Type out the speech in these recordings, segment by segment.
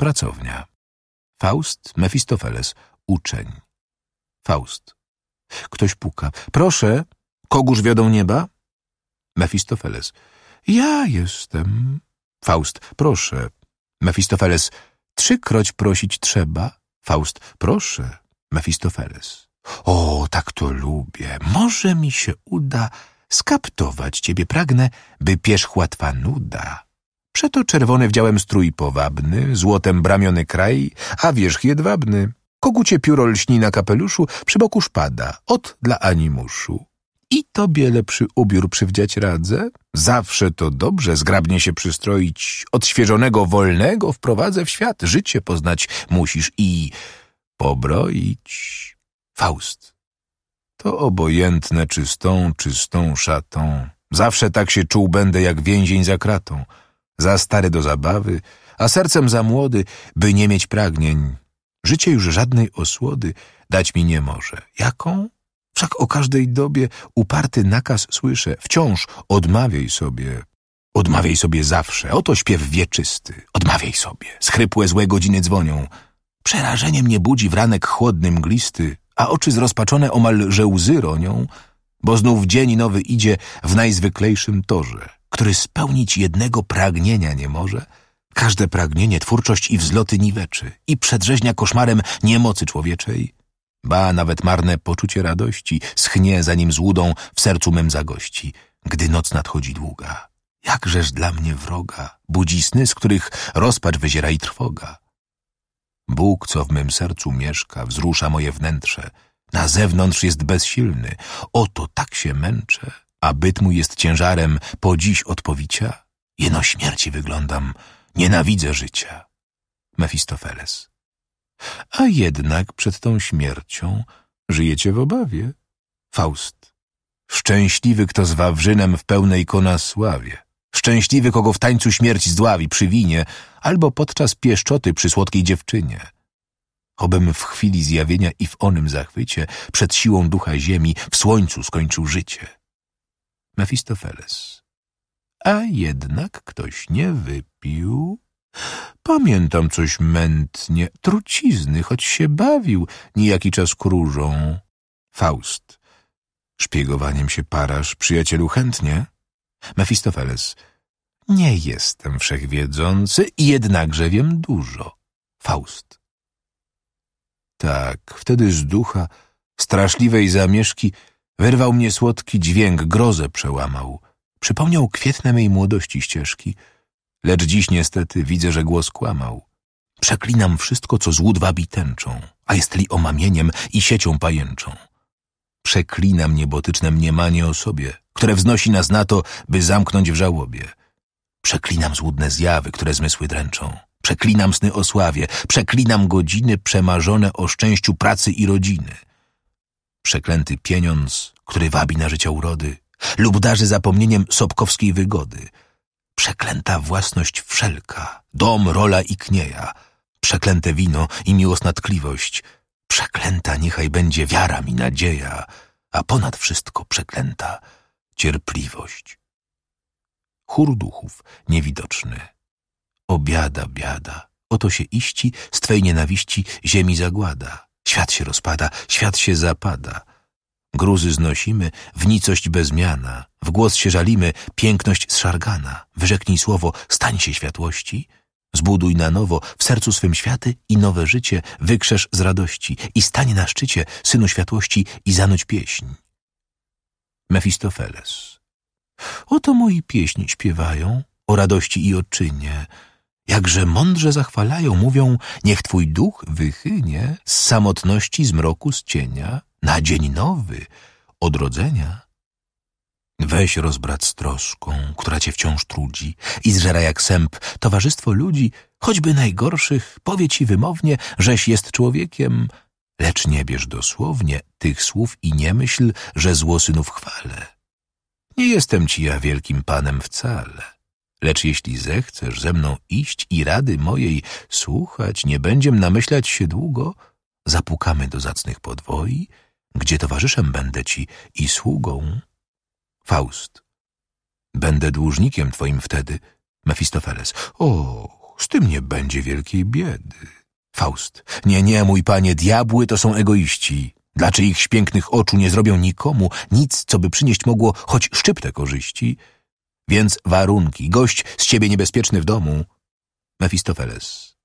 Pracownia. Faust, Mefistofeles, uczeń. Faust. Ktoś puka. Proszę, kogóż wiodą nieba? Mefistofeles. Ja jestem. Faust. Proszę. Mefistofeles. Trzykroć prosić trzeba. Faust. Proszę. Mefistofeles. O, tak to lubię. Może mi się uda. Skaptować ciebie pragnę, by pierzchła twa nuda. Przeto czerwony wdziałem strój powabny, złotem bramiony kraj, a wierzch jedwabny. Kogucie pióro lśni na kapeluszu, przy boku szpada, ot dla animuszu. I tobie lepszy ubiór przywdziać radzę? Zawsze to dobrze zgrabnie się przystroić, odświeżonego wolnego wprowadzę w świat, życie poznać musisz i pobroić. Faust. To obojętne, czystą, czystą szatą. Zawsze tak się czuł będę jak więzień za kratą za stary do zabawy, a sercem za młody, by nie mieć pragnień. Życie już żadnej osłody dać mi nie może. Jaką? Wszak o każdej dobie uparty nakaz słyszę, wciąż odmawiaj sobie. Odmawiaj sobie zawsze, oto śpiew wieczysty. Odmawiaj sobie, schrypłe złe godziny dzwonią. Przerażenie mnie budzi w ranek chłodny mglisty, a oczy zrozpaczone omal, że łzy ronią, bo znów dzień nowy idzie w najzwyklejszym torze który spełnić jednego pragnienia nie może, każde pragnienie twórczość i wzloty niweczy i przedrzeźnia koszmarem niemocy człowieczej, ba nawet marne poczucie radości schnie zanim złudą w sercu mem zagości, gdy noc nadchodzi długa. Jakżeż dla mnie wroga budzi sny, z których rozpacz wyziera i trwoga. Bóg, co w mym sercu mieszka, wzrusza moje wnętrze, na zewnątrz jest bezsilny, oto tak się męczę, a byt mój jest ciężarem po dziś odpowicia? Jeno śmierci wyglądam, nienawidzę życia. Mefistofeles. A jednak przed tą śmiercią żyjecie w obawie. Faust. Szczęśliwy, kto z Wawrzynem w pełnej kona sławie. Szczęśliwy, kogo w tańcu śmierć zdławi przy winie, albo podczas pieszczoty przy słodkiej dziewczynie. Obym w chwili zjawienia i w onym zachwycie, przed siłą ducha ziemi, w słońcu skończył życie. Mefistofeles. A jednak ktoś nie wypił. Pamiętam coś mętnie, trucizny, choć się bawił nijaki czas krużą. Faust. Szpiegowaniem się parasz, przyjacielu, chętnie. Mefistofeles. Nie jestem wszechwiedzący, jednakże wiem dużo. Faust. Tak, wtedy z ducha straszliwej zamieszki Wyrwał mnie słodki dźwięk, grozę przełamał. Przypomniał kwietne mej młodości ścieżki, lecz dziś niestety widzę, że głos kłamał. Przeklinam wszystko, co złód wabi tęczą, a jest li omamieniem i siecią pajęczą. Przeklinam niebotyczne mniemanie o sobie, które wznosi nas na to, by zamknąć w żałobie. Przeklinam złudne zjawy, które zmysły dręczą. Przeklinam sny o sławie, przeklinam godziny przemarzone o szczęściu pracy i rodziny – Przeklęty pieniądz, który wabi na życie urody, lub darzy zapomnieniem sopkowskiej wygody. Przeklęta własność wszelka, dom, rola i knieja, przeklęte wino i miłosnatkliwość, przeklęta niechaj będzie wiara mi nadzieja, a ponad wszystko przeklęta cierpliwość. Chór duchów niewidoczny. O biada, biada, oto się iści, z twej nienawiści ziemi zagłada. Świat się rozpada, świat się zapada. Gruzy znosimy, w nicość bezmiana, w głos się żalimy, piękność zszargana. Wyrzeknij słowo, stań się światłości. Zbuduj na nowo w sercu swym światy i nowe życie, wykrzesz z radości i stań na szczycie, synu światłości, i zanuć pieśń. Mefistofeles. Oto moi pieśni śpiewają o radości i o czynie, Jakże mądrze zachwalają, mówią, niech twój duch wychynie z samotności, z mroku, z cienia, na dzień nowy, odrodzenia. Weź rozbrat z troską, która cię wciąż trudzi i zżera jak sęp towarzystwo ludzi, choćby najgorszych, powie ci wymownie, żeś jest człowiekiem, lecz nie bierz dosłownie tych słów i nie myśl, że zło synów chwale. Nie jestem ci ja wielkim panem wcale. Lecz jeśli zechcesz ze mną iść i rady mojej słuchać, nie będziem namyślać się długo, zapukamy do zacnych podwoi, gdzie towarzyszem będę ci i sługą. Faust. Będę dłużnikiem twoim wtedy. Mefistofeles. O, z tym nie będzie wielkiej biedy. Faust. Nie, nie, mój panie, diabły to są egoiści. Dlaczego ich pięknych oczu nie zrobią nikomu nic, co by przynieść mogło choć szczyptę korzyści? Więc warunki. Gość z ciebie niebezpieczny w domu. Mefistofeles.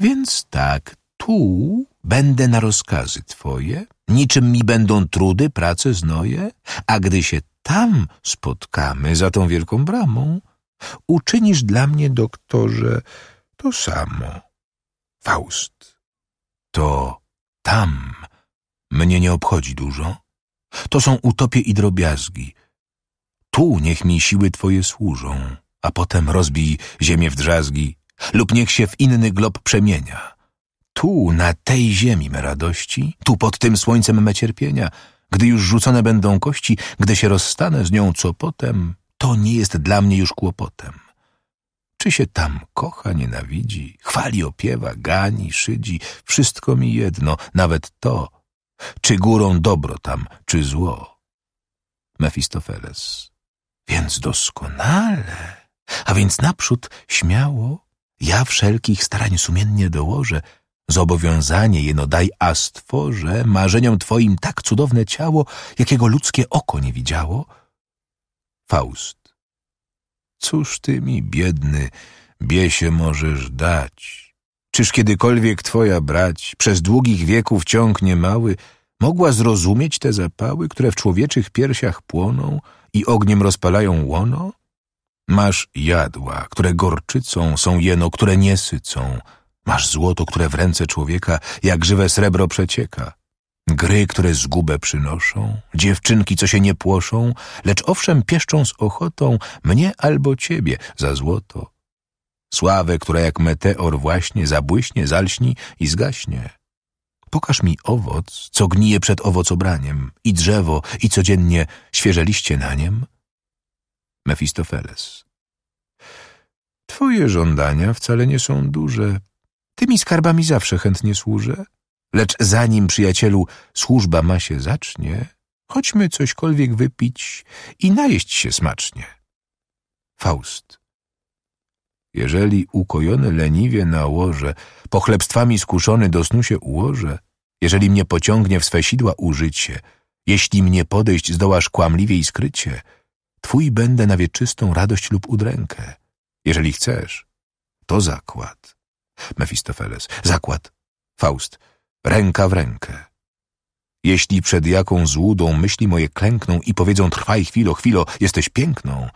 Więc tak, tu będę na rozkazy twoje, niczym mi będą trudy, prace, znoje, a gdy się tam spotkamy za tą wielką bramą, uczynisz dla mnie, doktorze, to samo. Faust. To tam mnie nie obchodzi dużo. To są utopie i drobiazgi. Tu niech mi siły Twoje służą, a potem rozbij ziemię w drzazgi, lub niech się w inny glob przemienia. Tu, na tej ziemi me radości, tu pod tym słońcem me cierpienia, gdy już rzucone będą kości, gdy się rozstanę z nią, co potem, to nie jest dla mnie już kłopotem. Czy się tam kocha, nienawidzi, chwali, opiewa, gani, szydzi, wszystko mi jedno, nawet to, czy górą dobro tam, czy zło. Mefistofeles więc doskonale. A więc naprzód śmiało, ja wszelkich starań sumiennie dołożę, zobowiązanie jeno daj, a stworzę marzeniom twoim tak cudowne ciało, jakiego ludzkie oko nie widziało. Faust. Cóż ty mi, biedny, biesie możesz dać? Czyż kiedykolwiek twoja brać, przez długich wieków ciąg niemały, mogła zrozumieć te zapały, które w człowieczych piersiach płoną, i ogniem rozpalają łono? Masz jadła, które gorczycą są jeno, które nie sycą. Masz złoto, które w ręce człowieka jak żywe srebro przecieka. Gry, które zgubę przynoszą, dziewczynki, co się nie płoszą, lecz owszem pieszczą z ochotą mnie albo ciebie za złoto. Sławę, która jak meteor właśnie zabłyśnie, zalśni i zgaśnie. Pokaż mi owoc, co gnije przed owocobraniem, i drzewo, i codziennie świeże liście na niem. Mefistofeles. Twoje żądania wcale nie są duże. Tymi skarbami zawsze chętnie służę. Lecz zanim, przyjacielu, służba ma się zacznie, chodźmy cośkolwiek wypić i najeść się smacznie. Faust. Jeżeli ukojony leniwie na łoże, pochlebstwami skuszony do snu się ułożę, jeżeli mnie pociągnie w swe sidła użycie, jeśli mnie podejść zdołasz kłamliwie i skrycie, twój będę na wieczystą radość lub udrękę. Jeżeli chcesz, to zakład. Mefistofeles, zakład. Faust, ręka w rękę. Jeśli przed jaką złudą myśli moje klękną i powiedzą trwaj chwilo, chwilo, jesteś piękną,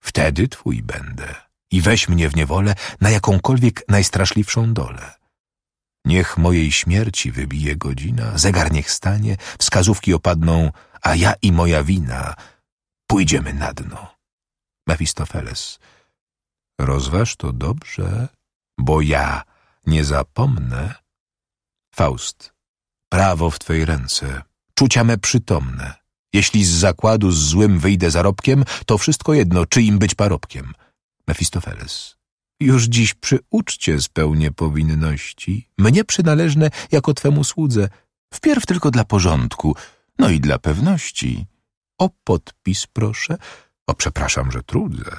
wtedy twój będę i weź mnie w niewolę na jakąkolwiek najstraszliwszą dolę. Niech mojej śmierci wybije godzina, zegar niech stanie, wskazówki opadną, a ja i moja wina pójdziemy na dno. Mefistofeles, rozważ to dobrze, bo ja nie zapomnę. Faust, prawo w twej ręce, czucia me przytomne. Jeśli z zakładu z złym wyjdę zarobkiem, to wszystko jedno, czyim być parobkiem. Mefistofeles. Już dziś przy uczcie spełnię powinności, mnie przynależne jako twemu słudze, wpierw tylko dla porządku, no i dla pewności. O podpis proszę, o przepraszam, że trudzę.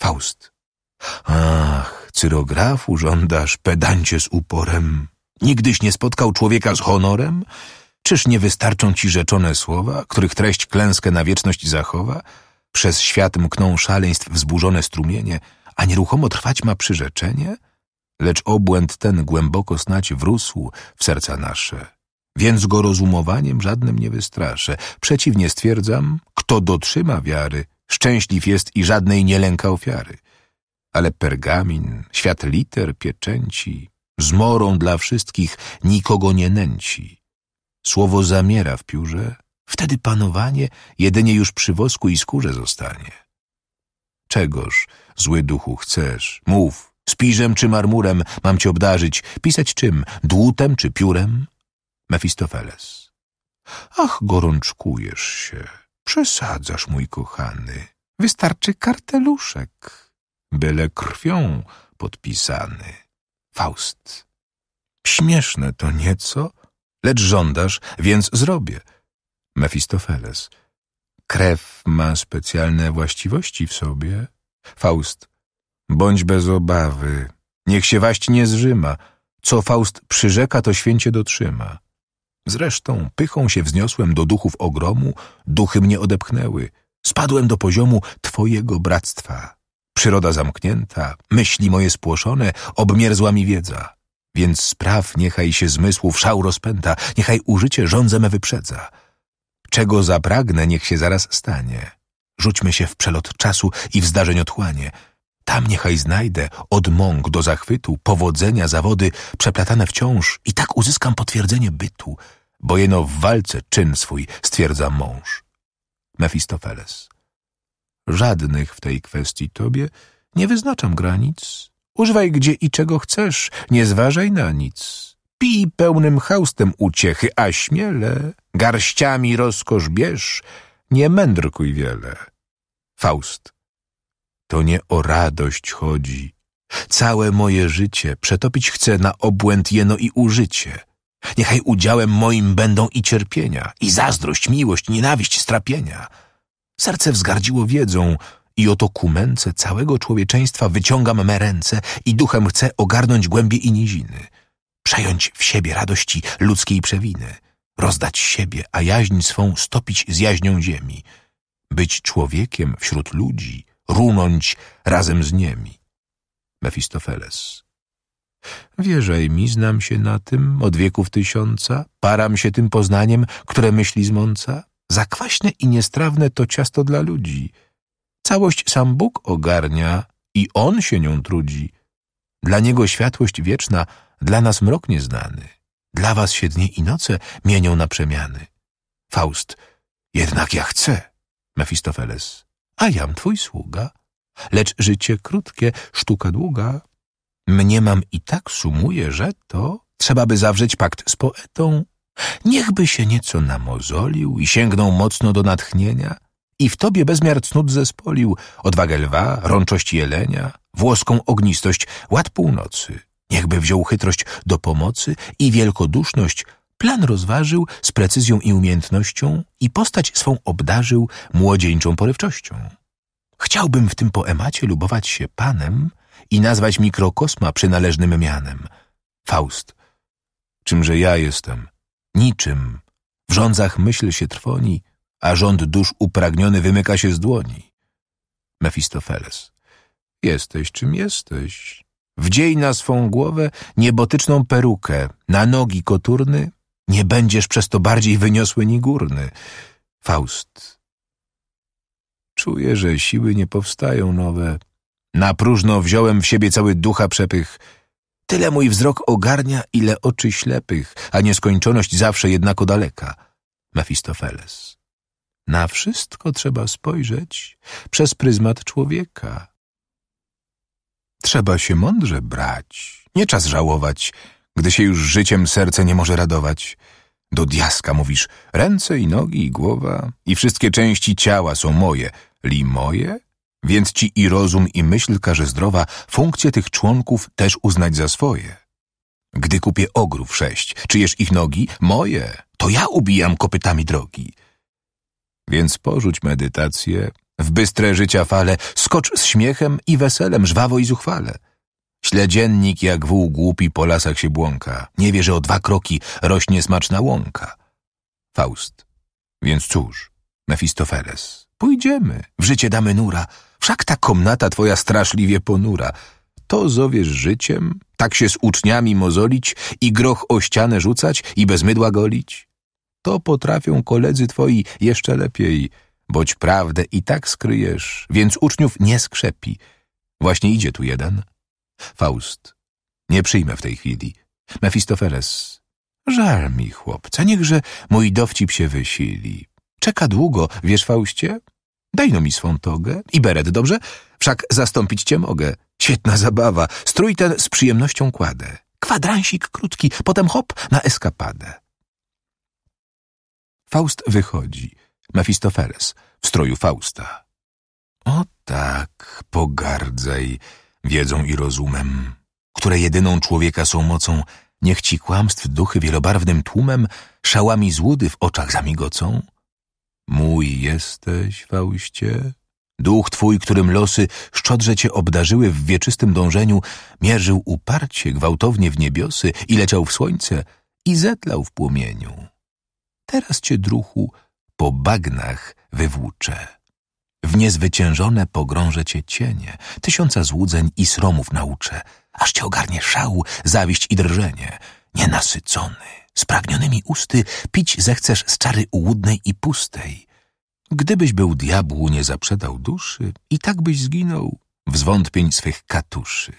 Faust. Ach, cyrografu żądasz, pedancie z uporem. Nigdyś nie spotkał człowieka z honorem? Czyż nie wystarczą ci rzeczone słowa, których treść klęskę na wieczność zachowa? Przez świat mkną szaleństw wzburzone strumienie, a nieruchomo trwać ma przyrzeczenie? Lecz obłęd ten głęboko snać wrósł w serca nasze. Więc go rozumowaniem żadnym nie wystraszę. Przeciwnie stwierdzam, kto dotrzyma wiary, szczęśliw jest i żadnej nie lęka ofiary. Ale pergamin, świat liter, pieczęci, zmorą dla wszystkich nikogo nie nęci. Słowo zamiera w piórze, Wtedy panowanie jedynie już przy wosku i skórze zostanie. Czegoż, zły duchu, chcesz? Mów, spiżem czy marmurem mam cię obdarzyć, pisać czym, dłutem czy piórem? Mefistofeles. Ach, gorączkujesz się, przesadzasz, mój kochany. Wystarczy karteluszek, byle krwią podpisany. Faust. Śmieszne to nieco, lecz żądasz, więc zrobię. Mefistofeles. Krew ma specjalne właściwości w sobie. Faust, bądź bez obawy, niech się waść nie zrzyma. Co Faust przyrzeka, to święcie dotrzyma. Zresztą pychą się wzniosłem do duchów ogromu, duchy mnie odepchnęły. Spadłem do poziomu Twojego bractwa. Przyroda zamknięta, myśli moje spłoszone, obmierzła mi wiedza. Więc spraw niechaj się zmysłów szał rozpęta, niechaj użycie żądzę me wyprzedza. Czego zapragnę, niech się zaraz stanie. Rzućmy się w przelot czasu i w zdarzeń otchłanie. Tam niechaj znajdę, od mąk do zachwytu, powodzenia, zawody, przeplatane wciąż i tak uzyskam potwierdzenie bytu, bo jeno w walce czyn swój stwierdza mąż. Mefistofeles. Żadnych w tej kwestii tobie nie wyznaczam granic. Używaj gdzie i czego chcesz, nie zważaj na nic. Pij pełnym haustem uciechy, a śmiele garściami rozkosz bierz, nie mędrkuj wiele. Faust. To nie o radość chodzi. Całe moje życie przetopić chcę na obłęd jeno i użycie. Niechaj udziałem moim będą i cierpienia, i zazdrość, miłość, nienawiść, strapienia. Serce wzgardziło wiedzą i oto ku męce całego człowieczeństwa wyciągam me ręce i duchem chcę ogarnąć głębie i niziny – przejąć w siebie radości ludzkiej przewiny, rozdać siebie, a jaźń swą stopić z jaźnią ziemi, być człowiekiem wśród ludzi, runąć razem z niemi. Mefistofeles. Wierzaj mi, znam się na tym od wieków tysiąca, param się tym poznaniem, które myśli zmąca. Zakwaśne i niestrawne to ciasto dla ludzi. Całość sam Bóg ogarnia i On się nią trudzi. Dla Niego światłość wieczna – dla nas mrok nieznany, dla was się dni i noce mienią na przemiany. Faust, jednak ja chcę. Mefistofeles, a jam twój sługa. Lecz życie krótkie, sztuka długa. Mnie mam i tak sumuje, że to trzeba by zawrzeć pakt z poetą. Niechby się nieco namozolił i sięgnął mocno do natchnienia i w tobie bezmiar cnót zespolił, odwagę lwa, rączość jelenia, włoską ognistość, ład północy. Niechby wziął chytrość do pomocy i wielkoduszność, plan rozważył z precyzją i umiejętnością i postać swą obdarzył młodzieńczą porywczością. Chciałbym w tym poemacie lubować się panem i nazwać mikrokosma przynależnym mianem. Faust. Czymże ja jestem? Niczym. W rządzach myśl się trwoni, a rząd dusz upragniony wymyka się z dłoni. Mefistofeles. Jesteś czym jesteś, Wdziej na swą głowę niebotyczną perukę, na nogi koturny, nie będziesz przez to bardziej wyniosły ni górny. Faust. Czuję, że siły nie powstają nowe. Na próżno wziąłem w siebie cały ducha przepych. Tyle mój wzrok ogarnia, ile oczy ślepych, a nieskończoność zawsze jednako daleka. Mefistofeles. Na wszystko trzeba spojrzeć przez pryzmat człowieka. Trzeba się mądrze brać. Nie czas żałować, gdy się już życiem serce nie może radować. Do diaska mówisz, ręce i nogi i głowa i wszystkie części ciała są moje. Li moje? Więc ci i rozum i myśl każe zdrowa funkcje tych członków też uznać za swoje. Gdy kupię ogrów sześć, czyjeż ich nogi? Moje. To ja ubijam kopytami drogi. Więc porzuć medytację, w bystre życia fale skocz z śmiechem i weselem, żwawo i zuchwale. Śledziennik jak wół głupi po lasach się błąka. Nie wie, że o dwa kroki rośnie smaczna łąka. Faust. Więc cóż, Mefistofeles, pójdziemy, w życie damy nura. Wszak ta komnata twoja straszliwie ponura. To zowiesz życiem, tak się z uczniami mozolić i groch o ścianę rzucać i bez mydła golić. To potrafią koledzy twoi jeszcze lepiej – boć prawdę i tak skryjesz, więc uczniów nie skrzepi. Właśnie idzie tu jeden. Faust, nie przyjmę w tej chwili. Mefistofeles, żal mi chłopca, niechże mój dowcip się wysili. Czeka długo, wiesz Faustie? Dajno mi swą togę i beret, dobrze? Wszak zastąpić cię mogę. Świetna zabawa, strój ten z przyjemnością kładę. Kwadransik krótki, potem hop na eskapadę. Faust wychodzi. Mefistofeles w stroju Fausta. O tak, pogardzaj wiedzą i rozumem, które jedyną człowieka są mocą, niech ci kłamstw duchy wielobarwnym tłumem szałami złudy w oczach zamigocą. Mój jesteś, Fauście, duch twój, którym losy szczodrze cię obdarzyły w wieczystym dążeniu, mierzył uparcie, gwałtownie w niebiosy i leciał w słońce i zetlał w płomieniu. Teraz cię, druchu, po bagnach wywłócze. W niezwyciężone pogrążę cię cienie, tysiąca złudzeń i sromów nauczę, aż cię ogarnie szał, zawiść i drżenie. Nienasycony, spragnionymi usty, pić zechcesz z czary ułudnej i pustej. Gdybyś był diabłu, nie zaprzedał duszy, i tak byś zginął w zwątpień swych katuszy.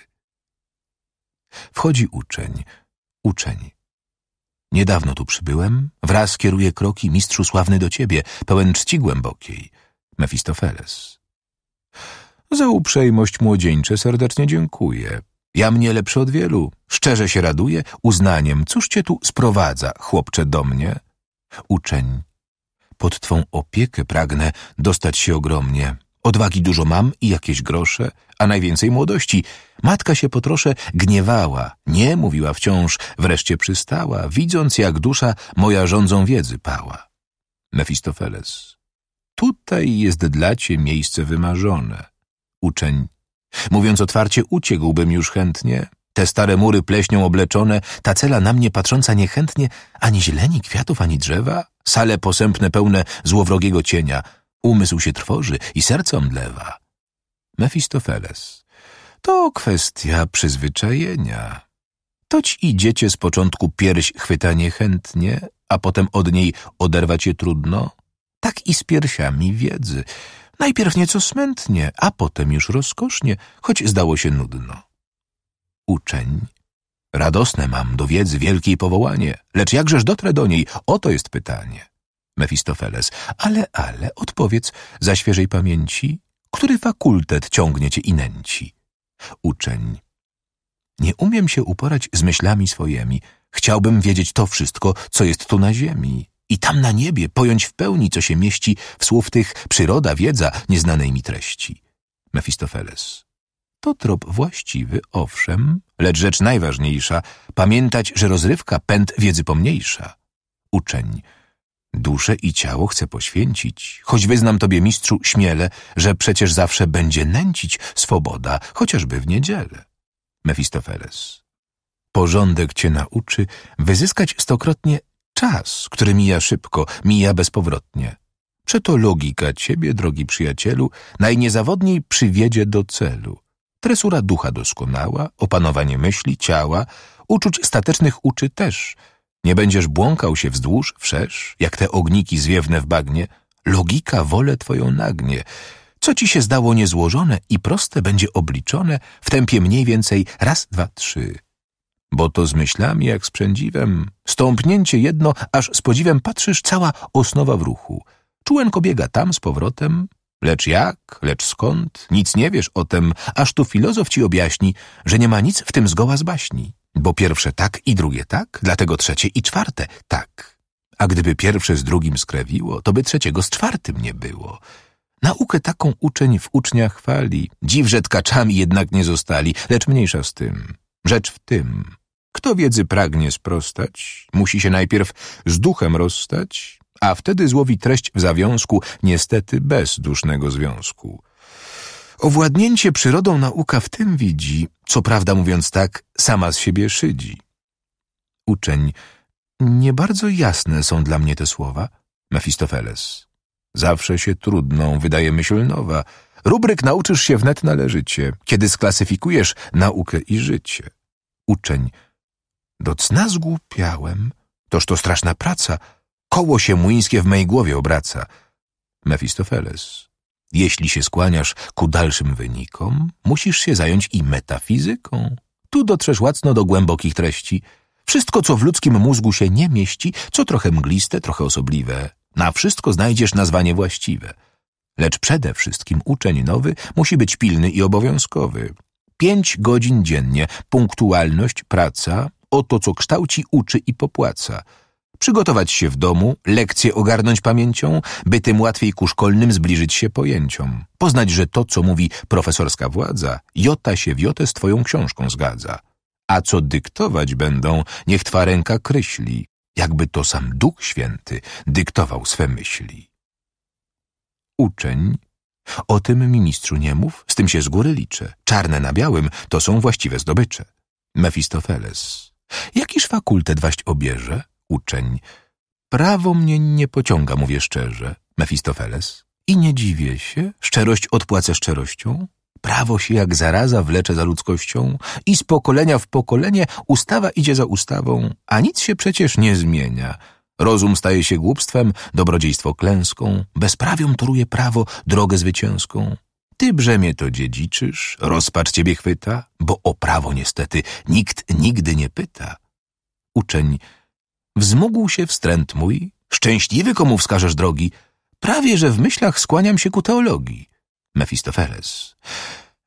Wchodzi uczeń, uczeń Niedawno tu przybyłem, wraz kieruję kroki mistrzu sławny do ciebie, pełen czci głębokiej, Mefistofeles. Za uprzejmość młodzieńcze serdecznie dziękuję. Ja mnie lepszy od wielu, szczerze się raduję, uznaniem, cóż cię tu sprowadza, chłopcze, do mnie? Uczeń, pod twą opiekę pragnę dostać się ogromnie. Odwagi dużo mam i jakieś grosze, a najwięcej młodości. Matka się potrosze gniewała, nie mówiła wciąż, wreszcie przystała, widząc jak dusza moja rządzą wiedzy pała. Mefistofeles. Tutaj jest dla cię miejsce wymarzone. Uczeń. Mówiąc otwarcie, uciekłbym już chętnie. Te stare mury pleśnią obleczone, ta cela na mnie patrząca niechętnie, ani zieleni, kwiatów, ani drzewa, sale posępne pełne złowrogiego cienia – Umysł się trwoży i serce omdlewa. Mefistofeles. To kwestia przyzwyczajenia. Toć idziecie z początku pierś chwyta niechętnie, a potem od niej oderwać je trudno. Tak i z piersiami wiedzy. Najpierw nieco smętnie, a potem już rozkosznie, choć zdało się nudno. Uczeń. Radosne mam do wiedzy wielkie powołanie, lecz jakżeż dotrę do niej? Oto jest pytanie. Mefistofeles. Ale, ale, odpowiedz za świeżej pamięci, który fakultet ciągnie cię i nęci? Uczeń. Nie umiem się uporać z myślami swojemi. Chciałbym wiedzieć to wszystko, co jest tu na ziemi. I tam na niebie pojąć w pełni, co się mieści w słów tych przyroda, wiedza nieznanej mi treści. Mefistofeles. To trop właściwy, owszem, lecz rzecz najważniejsza, pamiętać, że rozrywka pęd wiedzy pomniejsza. Uczeń. Duszę i ciało chcę poświęcić, choć wyznam Tobie, mistrzu, śmiele, że przecież zawsze będzie nęcić swoboda, chociażby w niedzielę. Mefistofeles. Porządek Cię nauczy wyzyskać stokrotnie czas, który mija szybko, mija bezpowrotnie. Przeto logika Ciebie, drogi przyjacielu, najniezawodniej przywiedzie do celu. Tresura ducha doskonała, opanowanie myśli, ciała, uczuć statecznych uczy też – nie będziesz błąkał się wzdłuż, wszerz, jak te ogniki zwiewne w bagnie. Logika wolę twoją nagnie. Co ci się zdało niezłożone i proste będzie obliczone w tempie mniej więcej raz, dwa, trzy. Bo to z myślami jak z przędziwem. Stąpnięcie jedno, aż z podziwem patrzysz cała osnowa w ruchu. Czułenko biega tam z powrotem, Lecz jak, lecz skąd, nic nie wiesz o tem, aż tu filozof ci objaśni, że nie ma nic w tym zgoła z baśni. Bo pierwsze tak i drugie tak, dlatego trzecie i czwarte tak. A gdyby pierwsze z drugim skrewiło, to by trzeciego z czwartym nie było. Naukę taką uczeń w uczniach chwali. Dziw, że tkaczami jednak nie zostali, lecz mniejsza z tym. Rzecz w tym. Kto wiedzy pragnie sprostać, musi się najpierw z duchem rozstać, a wtedy złowi treść w zawiązku, niestety bez dusznego związku. Owładnięcie przyrodą nauka w tym widzi, co prawda mówiąc tak, sama z siebie szydzi. Uczeń, nie bardzo jasne są dla mnie te słowa. Mefistofeles. Zawsze się trudną wydaje myśl nowa. Rubryk nauczysz się wnet należycie, kiedy sklasyfikujesz naukę i życie. Uczeń. Do cna zgłupiałem, toż to straszna praca. Koło się młyńskie w mej głowie obraca. Mefistofeles. Jeśli się skłaniasz ku dalszym wynikom, musisz się zająć i metafizyką. Tu dotrzesz łacno do głębokich treści. Wszystko, co w ludzkim mózgu się nie mieści, co trochę mgliste, trochę osobliwe, na wszystko znajdziesz nazwanie właściwe. Lecz przede wszystkim uczeń nowy musi być pilny i obowiązkowy. Pięć godzin dziennie, punktualność, praca, oto co kształci, uczy i popłaca – przygotować się w domu, lekcje ogarnąć pamięcią, by tym łatwiej ku szkolnym zbliżyć się pojęciom. Poznać, że to, co mówi profesorska władza, jota się w jotę z twoją książką zgadza. A co dyktować będą, niech twa ręka kryśli, jakby to sam Duch Święty dyktował swe myśli. Uczeń o tym ministru nie mów, z tym się z góry liczę. Czarne na białym to są właściwe zdobycze. Mefistofeles. Jakiż fakultet waść obierze? uczeń. Prawo mnie nie pociąga, mówię szczerze, Mefistofeles. I nie dziwię się, szczerość odpłacę szczerością. Prawo się jak zaraza wlecze za ludzkością i z pokolenia w pokolenie ustawa idzie za ustawą, a nic się przecież nie zmienia. Rozum staje się głupstwem, dobrodziejstwo klęską, bezprawią toruje prawo drogę zwycięską. Ty brzemię to dziedziczysz, rozpacz ciebie chwyta, bo o prawo niestety nikt nigdy nie pyta. Uczeń Wzmógł się wstręt mój, szczęśliwy komu wskażesz drogi, prawie że w myślach skłaniam się ku teologii. Mefistofeles.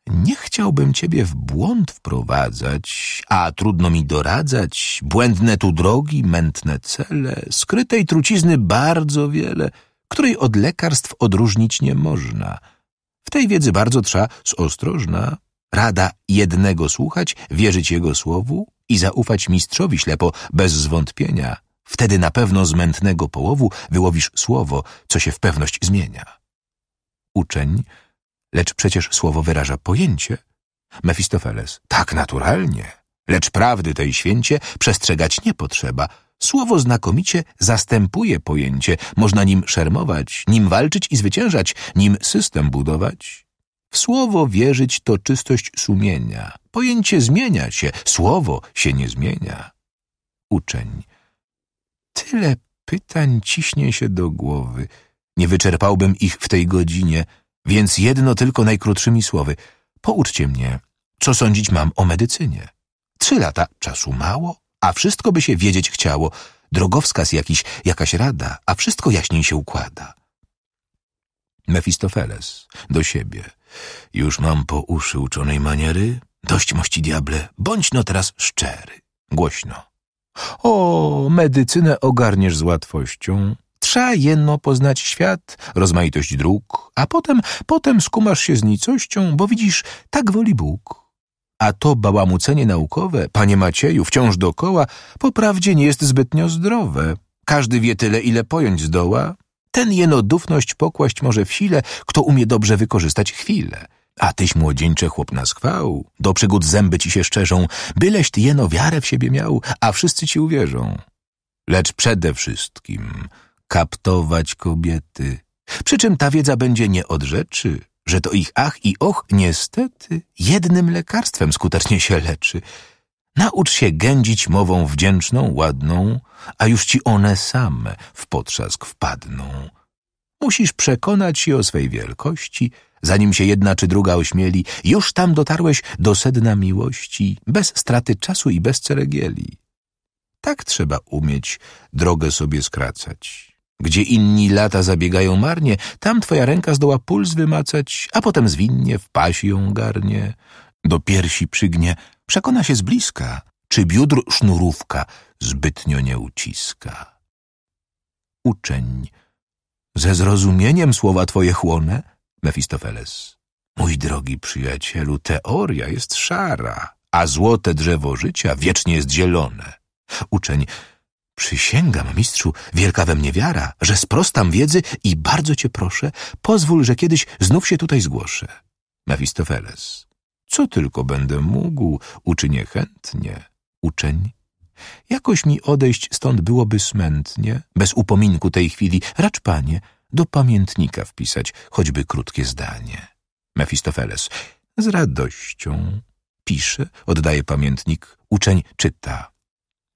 Nie chciałbym ciebie w błąd wprowadzać, a trudno mi doradzać. Błędne tu drogi, mętne cele, skrytej trucizny bardzo wiele, której od lekarstw odróżnić nie można. W tej wiedzy bardzo trza z ostrożna Rada jednego słuchać, wierzyć jego słowu i zaufać mistrzowi ślepo, bez zwątpienia. Wtedy na pewno z mętnego połowu wyłowisz słowo, co się w pewność zmienia. Uczeń, lecz przecież słowo wyraża pojęcie. Mefistofeles, tak naturalnie, lecz prawdy tej święcie przestrzegać nie potrzeba. Słowo znakomicie zastępuje pojęcie, można nim szermować, nim walczyć i zwyciężać, nim system budować w słowo wierzyć to czystość sumienia. Pojęcie zmienia się, słowo się nie zmienia. Uczeń. Tyle pytań ciśnie się do głowy. Nie wyczerpałbym ich w tej godzinie, więc jedno tylko najkrótszymi słowy. Pouczcie mnie, co sądzić mam o medycynie. Trzy lata czasu mało, a wszystko by się wiedzieć chciało. Drogowskaz jakiś, jakaś rada, a wszystko jaśniej się układa. Mefistofeles do siebie – już mam po uszy uczonej maniery. Dość mości diable, bądź no teraz szczery. Głośno. O, medycynę ogarniesz z łatwością. Trza jeno poznać świat, rozmaitość dróg, a potem, potem skumasz się z nicością, bo widzisz, tak woli Bóg. A to bałamucenie naukowe, panie Macieju, wciąż dokoła, po prawdzie nie jest zbytnio zdrowe. Każdy wie tyle, ile pojąć zdoła, ten jeno dufność pokłaść może w sile, kto umie dobrze wykorzystać chwilę. A tyś młodzieńcze chłop na schwał, do przygód zęby ci się szczerzą, byleś ty jeno wiarę w siebie miał, a wszyscy ci uwierzą. Lecz przede wszystkim kaptować kobiety, przy czym ta wiedza będzie nie od rzeczy, że to ich ach i och niestety jednym lekarstwem skutecznie się leczy – Naucz się gędzić mową wdzięczną, ładną, a już ci one same w potrzask wpadną. Musisz przekonać się o swej wielkości, zanim się jedna czy druga ośmieli. Już tam dotarłeś do sedna miłości, bez straty czasu i bez ceregieli. Tak trzeba umieć drogę sobie skracać. Gdzie inni lata zabiegają marnie, tam twoja ręka zdoła puls wymacać, a potem zwinnie w paś ją garnie, do piersi przygnie Przekona się z bliska, czy biódr sznurówka zbytnio nie uciska. Uczeń, ze zrozumieniem słowa twoje chłonę? Mefistofeles, mój drogi przyjacielu, teoria jest szara, a złote drzewo życia wiecznie jest zielone. Uczeń, Przysięgam, mistrzu, wielka we mnie wiara, że sprostam wiedzy i bardzo cię proszę, pozwól, że kiedyś znów się tutaj zgłoszę. Mefistofeles. Co tylko będę mógł, uczynię chętnie. Uczeń Jakoś mi odejść stąd byłoby smętnie, bez upominku tej chwili, racz panie, do pamiętnika wpisać choćby krótkie zdanie. Mefistofeles z radością pisze, oddaje pamiętnik, uczeń czyta.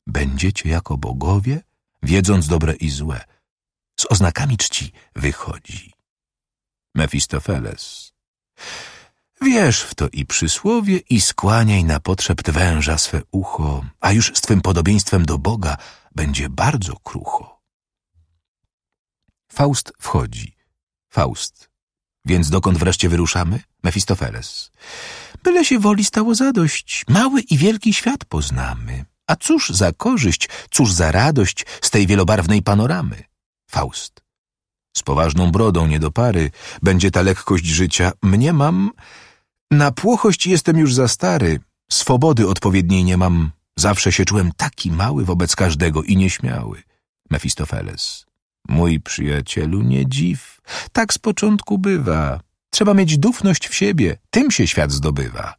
Będziecie jako bogowie, wiedząc dobre i złe. Z oznakami czci wychodzi. Mefistofeles. Wierz w to i przysłowie i skłaniaj na potrzeb węża swe ucho, a już z twym podobieństwem do Boga będzie bardzo krucho. Faust wchodzi. Faust. Więc dokąd wreszcie wyruszamy? Mefistofeles. Byle się woli stało zadość, mały i wielki świat poznamy. A cóż za korzyść, cóż za radość z tej wielobarwnej panoramy? Faust. Z poważną brodą nie do pary będzie ta lekkość życia. Mnie mam na płochość jestem już za stary, swobody odpowiedniej nie mam. Zawsze się czułem taki mały wobec każdego i nieśmiały. Mefistofeles. Mój przyjacielu, nie dziw. Tak z początku bywa. Trzeba mieć dufność w siebie, tym się świat zdobywa.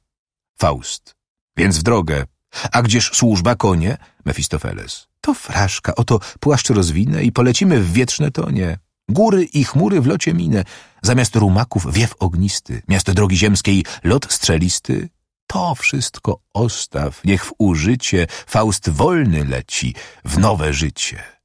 Faust. Więc w drogę. A gdzież służba konie? Mefistofeles. To fraszka, oto płaszcz rozwinę i polecimy w wietrzne tonie. Góry i chmury w locie minę, zamiast rumaków wiew ognisty, miasto drogi ziemskiej lot strzelisty. To wszystko ostaw, niech w użycie Faust wolny leci w nowe życie.